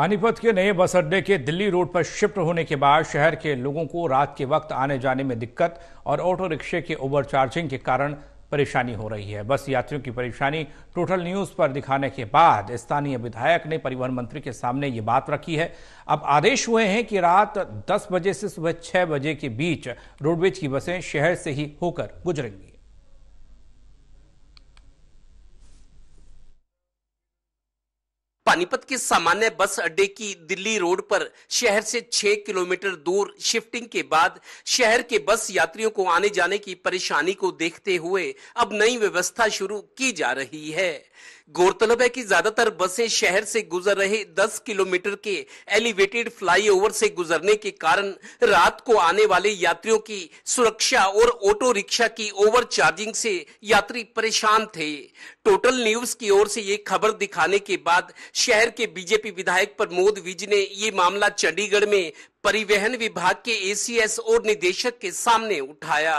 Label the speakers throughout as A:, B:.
A: पानीपत के नए बस अड्डे के दिल्ली रोड पर शिफ्ट होने के बाद शहर के लोगों को रात के वक्त आने जाने में दिक्कत और ऑटो रिक्शे के ओवर चार्जिंग के कारण परेशानी हो रही है बस यात्रियों की परेशानी टोटल न्यूज पर दिखाने के बाद स्थानीय विधायक ने परिवहन मंत्री के सामने ये बात रखी है अब आदेश हुए हैं कि रात 10 बजे से सुबह 6 बजे के बीच रोडवेज की बसें शहर से ही होकर गुजरेंगी
B: पानीपत के सामान्य बस अड्डे की दिल्ली रोड पर शहर से छह किलोमीटर दूर शिफ्टिंग के बाद शहर के बस यात्रियों को आने जाने की परेशानी को देखते हुए अब नई व्यवस्था शुरू की जा रही है गौरतलब है कि ज्यादातर बसें शहर से गुजर रहे 10 किलोमीटर के एलिवेटेड फ्लाईओवर से गुजरने के कारण रात को आने वाले यात्रियों की सुरक्षा और ऑटो रिक्शा की ओवर चार्जिंग से यात्री परेशान थे टोटल न्यूज की ओर से ये खबर दिखाने के बाद शहर के बीजेपी विधायक प्रमोद विज ने ये मामला चंडीगढ़ में परिवहन विभाग के एसीएस और निदेशक
C: के सामने उठाया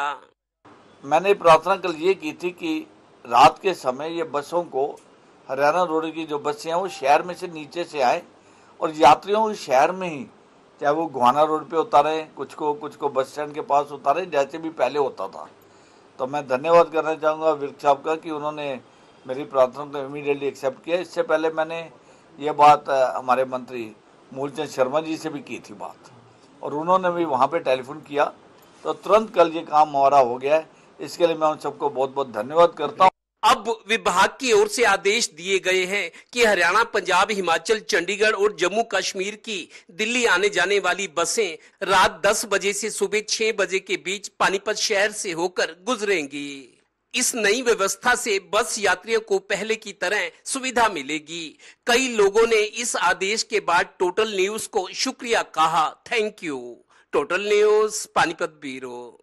C: मैंने प्रार्थना कल ये की थी कि रात के समय ये बसों को हरियाणा रोड की जो बसें हैं वो शहर में से नीचे से आए और यात्रियों को शहर में ही चाहे वो गुहाना रोड पे उतारे कुछ को कुछ को बस स्टैंड के पास उतारे जैसे भी पहले होता था तो मैं धन्यवाद करना चाहूँगा विर्क साहब का कि उन्होंने मेरी प्रार्थना को इमीडिएटली एक्सेप्ट किया इससे पहले मैंने ये बात हमारे मंत्री मूलचंद शर्मा जी से भी की थी बात और उन्होंने भी वहाँ पर टेलीफोन किया तो तुरंत कल ये काम हमारा हो गया है इसके लिए मैं उन सबको बहुत बहुत धन्यवाद करता हूँ
B: अब विभाग की ओर से आदेश दिए गए हैं कि हरियाणा पंजाब हिमाचल चंडीगढ़ और जम्मू कश्मीर की दिल्ली आने जाने वाली बसें रात 10 बजे से सुबह 6 बजे के बीच पानीपत शहर से होकर गुजरेंगी इस नई व्यवस्था से बस यात्रियों को पहले की तरह सुविधा मिलेगी कई लोगों ने इस आदेश के
C: बाद टोटल न्यूज को शुक्रिया कहा thank you total news Panipat bureau